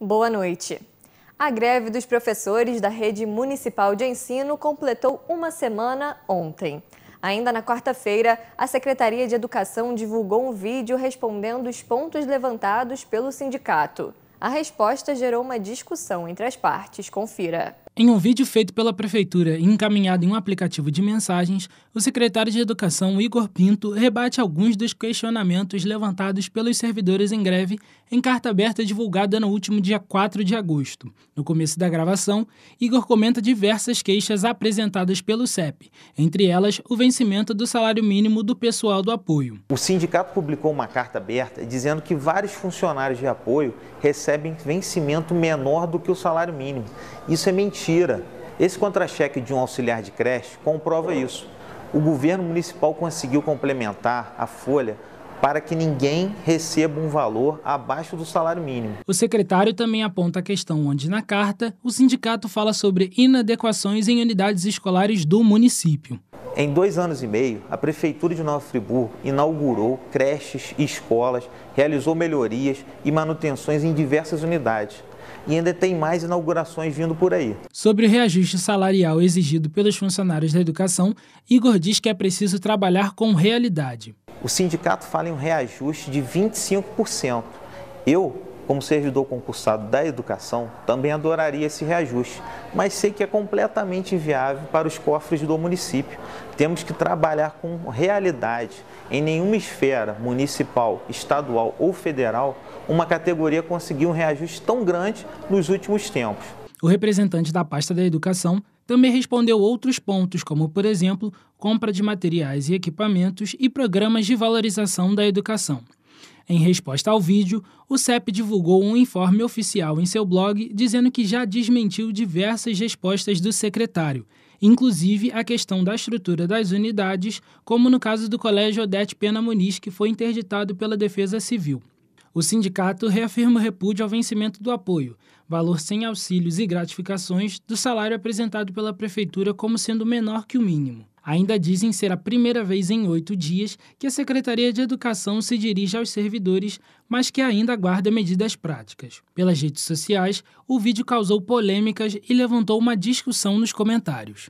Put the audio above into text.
Boa noite. A greve dos professores da rede municipal de ensino completou uma semana ontem. Ainda na quarta-feira, a Secretaria de Educação divulgou um vídeo respondendo os pontos levantados pelo sindicato. A resposta gerou uma discussão entre as partes. Confira. Em um vídeo feito pela Prefeitura e encaminhado em um aplicativo de mensagens, o secretário de Educação, Igor Pinto, rebate alguns dos questionamentos levantados pelos servidores em greve em carta aberta divulgada no último dia 4 de agosto. No começo da gravação, Igor comenta diversas queixas apresentadas pelo CEP, entre elas o vencimento do salário mínimo do pessoal do apoio. O sindicato publicou uma carta aberta dizendo que vários funcionários de apoio recebem vencimento menor do que o salário mínimo. Isso é mentira mentira. Esse contra-cheque de um auxiliar de creche comprova isso. O governo municipal conseguiu complementar a folha para que ninguém receba um valor abaixo do salário mínimo. O secretário também aponta a questão onde, na carta, o sindicato fala sobre inadequações em unidades escolares do município. Em dois anos e meio, a Prefeitura de Nova Friburgo inaugurou creches e escolas, realizou melhorias e manutenções em diversas unidades e ainda tem mais inaugurações vindo por aí. Sobre o reajuste salarial exigido pelos funcionários da educação, Igor diz que é preciso trabalhar com realidade. O sindicato fala em um reajuste de 25%. Eu como servidor concursado da educação, também adoraria esse reajuste, mas sei que é completamente inviável para os cofres do município. Temos que trabalhar com realidade. Em nenhuma esfera municipal, estadual ou federal, uma categoria conseguiu um reajuste tão grande nos últimos tempos. O representante da pasta da educação também respondeu outros pontos, como, por exemplo, compra de materiais e equipamentos e programas de valorização da educação. Em resposta ao vídeo, o CEP divulgou um informe oficial em seu blog dizendo que já desmentiu diversas respostas do secretário, inclusive a questão da estrutura das unidades, como no caso do Colégio Odete Pena Muniz, que foi interditado pela Defesa Civil. O sindicato reafirma o repúdio ao vencimento do apoio, valor sem auxílios e gratificações, do salário apresentado pela Prefeitura como sendo menor que o mínimo. Ainda dizem ser a primeira vez em oito dias que a Secretaria de Educação se dirige aos servidores, mas que ainda aguarda medidas práticas. Pelas redes sociais, o vídeo causou polêmicas e levantou uma discussão nos comentários.